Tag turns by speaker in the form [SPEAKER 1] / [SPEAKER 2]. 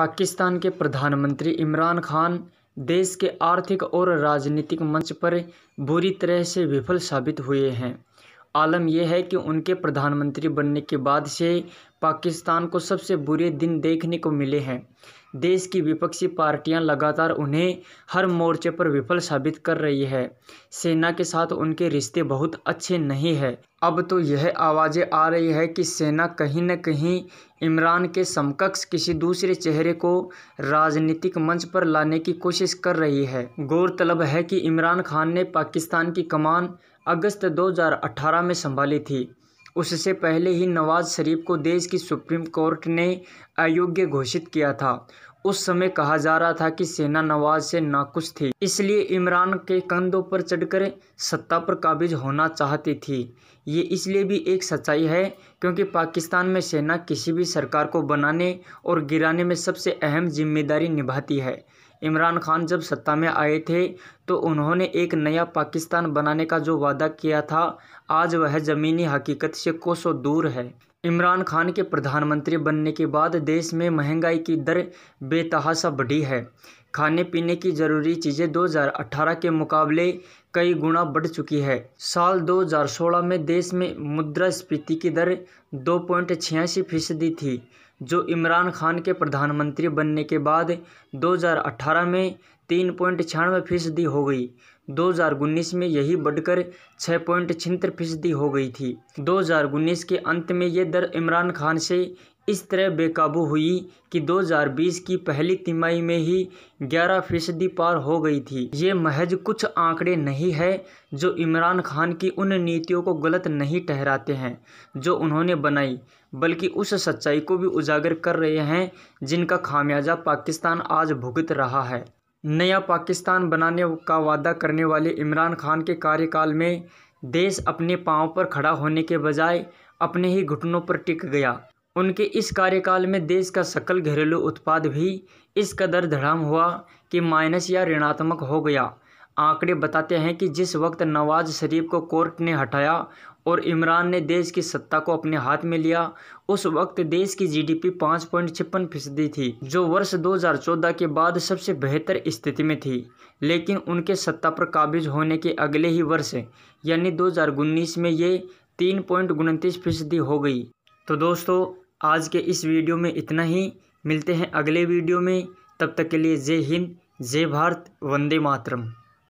[SPEAKER 1] पाकिस्तान के प्रधानमंत्री इमरान खान देश के आर्थिक और राजनीतिक मंच पर बुरी तरह से विफल साबित हुए हैं आलम यह है कि उनके प्रधानमंत्री बनने के बाद से पाकिस्तान को सबसे बुरे दिन देखने को मिले हैं देश की विपक्षी पार्टियां लगातार उन्हें हर मोर्चे पर विफल साबित कर रही है सेना के साथ उनके रिश्ते बहुत अच्छे नहीं है अब तो यह आवाज़ें आ रही है कि सेना कहीं न कहीं इमरान के समकक्ष किसी दूसरे चेहरे को राजनीतिक मंच पर लाने की कोशिश कर रही है गौरतलब है कि इमरान खान ने पाकिस्तान की कमान अगस्त 2018 में संभाली थी उससे पहले ही नवाज़ शरीफ को देश की सुप्रीम कोर्ट ने अयोग्य घोषित किया था उस समय कहा जा रहा था कि सेना नवाज से नाखुश थी इसलिए इमरान के कंधों पर चढ़कर सत्ता पर काबिज होना चाहती थी ये इसलिए भी एक सच्चाई है क्योंकि पाकिस्तान में सेना किसी भी सरकार को बनाने और गिराने में सबसे अहम जिम्मेदारी निभाती है इमरान खान जब सत्ता में आए थे तो उन्होंने एक नया पाकिस्तान बनाने का जो वादा किया था आज वह ज़मीनी हकीकत से कोसों दूर है इमरान खान के प्रधानमंत्री बनने के बाद देश में महंगाई की दर बेतहाशा बढ़ी है खाने पीने की जरूरी चीज़ें 2018 के मुकाबले कई गुना बढ़ चुकी है साल 2016 में देश में मुद्रास्फीति की दर दो पॉइंट छियासी फीसदी थी जो इमरान खान के प्रधानमंत्री बनने के बाद 2018 में तीन पॉइंट छियानवे फीसदी हो गई 2019 में यही बढ़कर छः पॉइंट छिहत्तर फीसदी हो गई थी 2019 के अंत में ये दर इमरान खान से इस तरह बेकाबू हुई कि 2020 की पहली तिमाही में ही ग्यारह फीसदी पार हो गई थी ये महज कुछ आंकड़े नहीं है जो इमरान खान की उन नीतियों को गलत नहीं ठहराते हैं जो उन्होंने बनाई बल्कि उस सच्चाई को भी उजागर कर रहे हैं जिनका खामियाजा पाकिस्तान आज भुगत रहा है नया पाकिस्तान बनाने का वादा करने वाले इमरान खान के कार्यकाल में देश अपने पाँव पर खड़ा होने के बजाय अपने ही घुटनों पर टिक गया उनके इस कार्यकाल में देश का सकल घरेलू उत्पाद भी इस कदर धड़ाम हुआ कि माइनस या ऋणात्मक हो गया आंकड़े बताते हैं कि जिस वक्त नवाज शरीफ को कोर्ट ने हटाया और इमरान ने देश की सत्ता को अपने हाथ में लिया उस वक्त देश की जीडीपी पाँच पॉइंट छप्पन फीसदी थी जो वर्ष 2014 के बाद सबसे बेहतर स्थिति में थी लेकिन उनके सत्ता पर काबिज होने के अगले ही वर्ष यानी 2019 में ये तीन पॉइंट उनतीस फीसदी हो गई तो दोस्तों आज के इस वीडियो में इतना ही मिलते हैं अगले वीडियो में तब तक के लिए जय हिंद जय भारत वंदे मातरम